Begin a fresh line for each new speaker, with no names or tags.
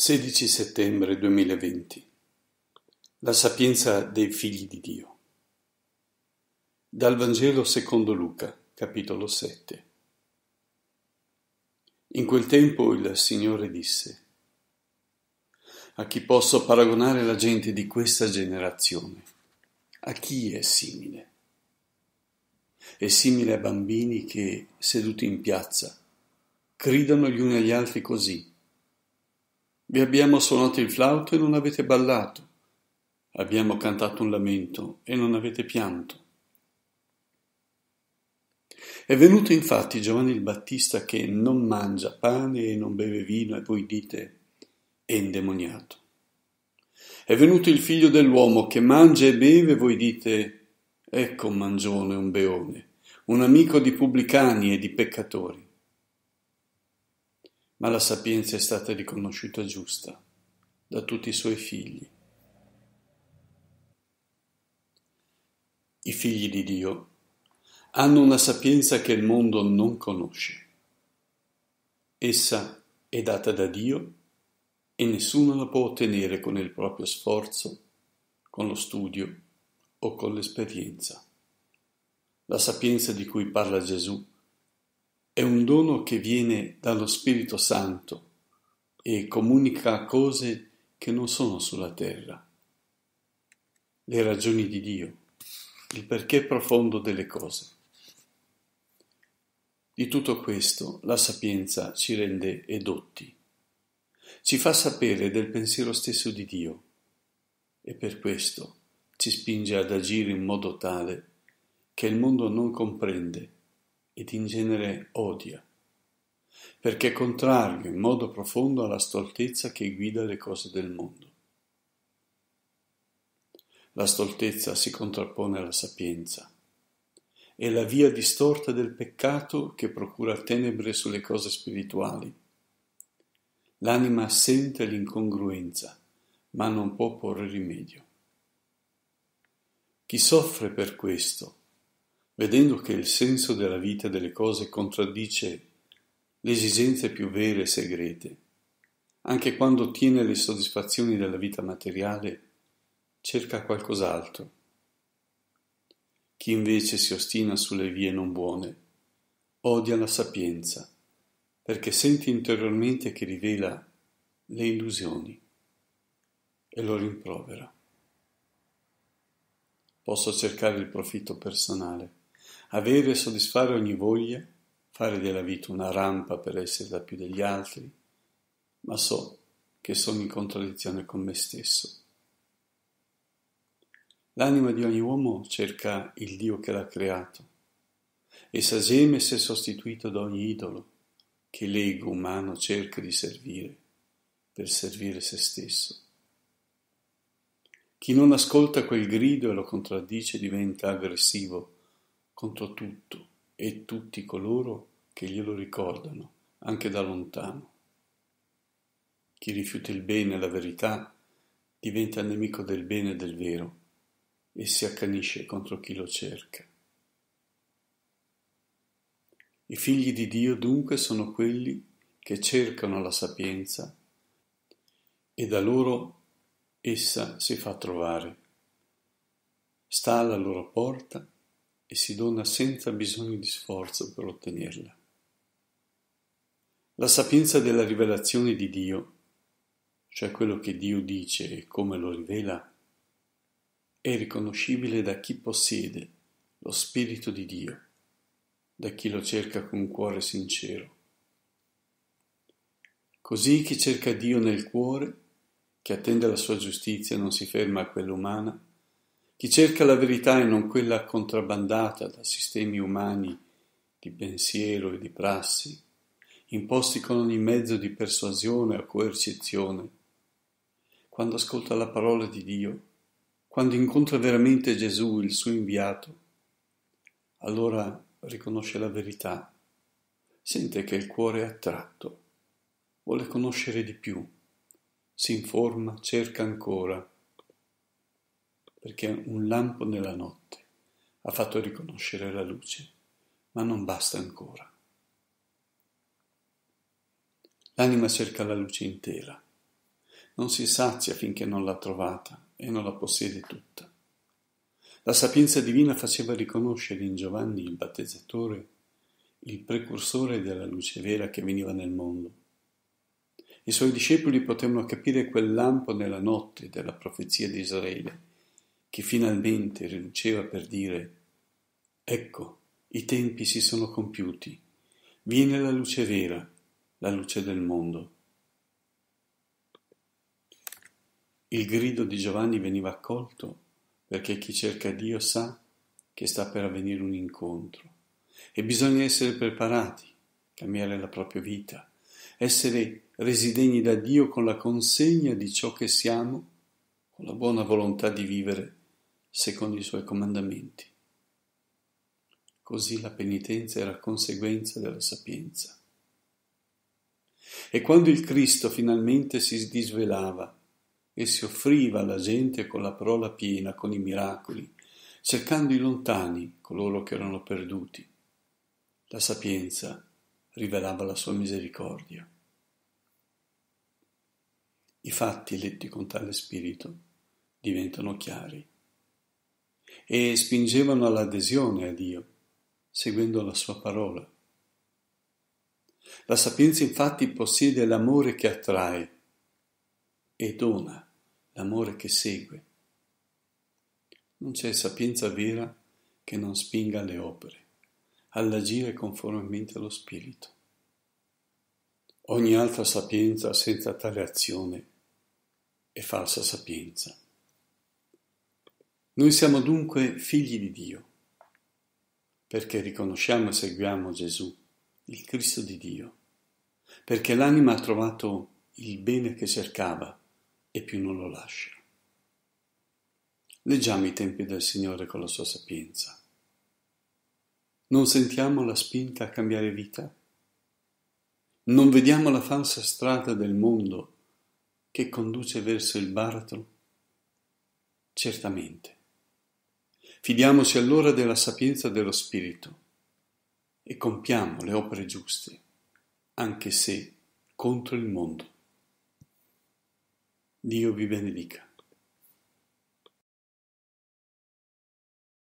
16 settembre 2020 La sapienza dei figli di Dio Dal Vangelo secondo Luca, capitolo 7 In quel tempo il Signore disse A chi posso paragonare la gente di questa generazione? A chi è simile? È simile a bambini che, seduti in piazza, gridano gli uni agli altri così vi abbiamo suonato il flauto e non avete ballato. Abbiamo cantato un lamento e non avete pianto. È venuto infatti Giovanni il Battista che non mangia pane e non beve vino e voi dite è indemoniato. È venuto il figlio dell'uomo che mangia e beve e voi dite ecco un mangione, un beone, un amico di pubblicani e di peccatori ma la sapienza è stata riconosciuta giusta da tutti i suoi figli. I figli di Dio hanno una sapienza che il mondo non conosce. Essa è data da Dio e nessuno la può ottenere con il proprio sforzo, con lo studio o con l'esperienza. La sapienza di cui parla Gesù è un dono che viene dallo Spirito Santo e comunica cose che non sono sulla terra. Le ragioni di Dio, il perché profondo delle cose. Di tutto questo la sapienza ci rende edotti, ci fa sapere del pensiero stesso di Dio e per questo ci spinge ad agire in modo tale che il mondo non comprende ed in genere odia, perché è contrario in modo profondo alla stoltezza che guida le cose del mondo. La stoltezza si contrappone alla sapienza. È la via distorta del peccato che procura tenebre sulle cose spirituali. L'anima sente l'incongruenza, ma non può porre rimedio. Chi soffre per questo vedendo che il senso della vita e delle cose contraddice le esigenze più vere e segrete, anche quando ottiene le soddisfazioni della vita materiale, cerca qualcos'altro. Chi invece si ostina sulle vie non buone, odia la sapienza, perché sente interiormente che rivela le illusioni e lo rimprovera. Posso cercare il profitto personale, avere e soddisfare ogni voglia, fare della vita una rampa per essere da più degli altri, ma so che sono in contraddizione con me stesso. L'anima di ogni uomo cerca il Dio che l'ha creato. Essa geme e si è sostituito da ogni idolo che l'ego umano cerca di servire per servire se stesso. Chi non ascolta quel grido e lo contraddice diventa aggressivo contro tutto e tutti coloro che glielo ricordano, anche da lontano. Chi rifiuta il bene e la verità diventa nemico del bene e del vero e si accanisce contro chi lo cerca. I figli di Dio dunque sono quelli che cercano la sapienza e da loro essa si fa trovare. Sta alla loro porta e si dona senza bisogno di sforzo per ottenerla. La sapienza della rivelazione di Dio, cioè quello che Dio dice e come lo rivela, è riconoscibile da chi possiede lo Spirito di Dio, da chi lo cerca con cuore sincero. Così chi cerca Dio nel cuore, che attende la sua giustizia e non si ferma a quella umana, chi cerca la verità e non quella contrabbandata da sistemi umani di pensiero e di prassi, imposti con ogni mezzo di persuasione o coercizione, quando ascolta la parola di Dio, quando incontra veramente Gesù, il suo inviato, allora riconosce la verità, sente che il cuore è attratto, vuole conoscere di più, si informa, cerca ancora perché un lampo nella notte ha fatto riconoscere la luce, ma non basta ancora. L'anima cerca la luce intera, non si sazia finché non l'ha trovata e non la possiede tutta. La sapienza divina faceva riconoscere in Giovanni il battezzatore il precursore della luce vera che veniva nel mondo. I suoi discepoli potevano capire quel lampo nella notte della profezia di Israele che finalmente riluceva per dire Ecco, i tempi si sono compiuti, viene la luce vera, la luce del mondo. Il grido di Giovanni veniva accolto perché chi cerca Dio sa che sta per avvenire un incontro e bisogna essere preparati, cambiare la propria vita, essere resi degni da Dio con la consegna di ciò che siamo, con la buona volontà di vivere secondo i suoi comandamenti. Così la penitenza era conseguenza della sapienza. E quando il Cristo finalmente si disvelava e si offriva alla gente con la parola piena, con i miracoli, cercando i lontani, coloro che erano perduti, la sapienza rivelava la sua misericordia. I fatti letti con tale spirito diventano chiari e spingevano all'adesione a Dio, seguendo la sua parola. La sapienza infatti possiede l'amore che attrae e dona l'amore che segue. Non c'è sapienza vera che non spinga le opere, all'agire conformemente allo Spirito. Ogni altra sapienza senza tale azione è falsa sapienza. Noi siamo dunque figli di Dio, perché riconosciamo e seguiamo Gesù, il Cristo di Dio, perché l'anima ha trovato il bene che cercava e più non lo lascia. Leggiamo i tempi del Signore con la sua sapienza. Non sentiamo la spinta a cambiare vita? Non vediamo la falsa strada del mondo che conduce verso il baratro? Certamente Fidiamoci allora della sapienza dello Spirito e compiamo le opere giuste, anche se contro il mondo. Dio vi benedica.